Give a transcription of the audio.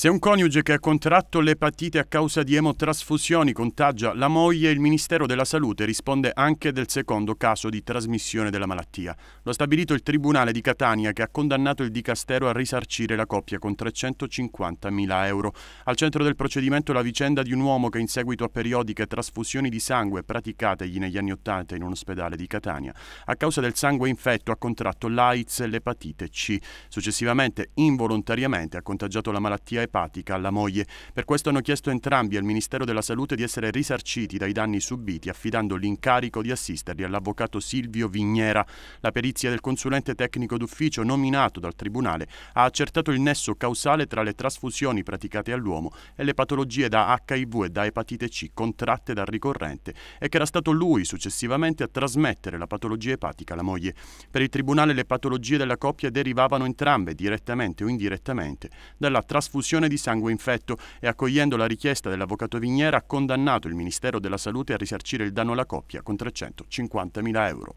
Se un coniuge che ha contratto l'epatite a causa di emotrasfusioni contagia la moglie, il Ministero della Salute risponde anche del secondo caso di trasmissione della malattia. Lo ha stabilito il Tribunale di Catania che ha condannato il Dicastero a risarcire la coppia con 350.000 euro. Al centro del procedimento la vicenda di un uomo che in seguito a periodiche trasfusioni di sangue praticategli negli anni Ottanta in un ospedale di Catania, a causa del sangue infetto ha contratto l'AIDS e l'epatite C. Successivamente, involontariamente, ha contagiato la malattia epatica alla moglie. Per questo hanno chiesto entrambi al Ministero della Salute di essere risarciti dai danni subiti, affidando l'incarico di assisterli all'avvocato Silvio Vignera. La perizia del consulente tecnico d'ufficio nominato dal Tribunale ha accertato il nesso causale tra le trasfusioni praticate all'uomo e le patologie da HIV e da epatite C contratte dal ricorrente e che era stato lui successivamente a trasmettere la patologia epatica alla moglie. Per il Tribunale le patologie della coppia derivavano entrambe, direttamente o indirettamente, dalla trasfusione trasfusione di sangue infetto e accogliendo la richiesta dell'avvocato Vignera ha condannato il Ministero della Salute a risarcire il danno alla coppia con 350.000 euro.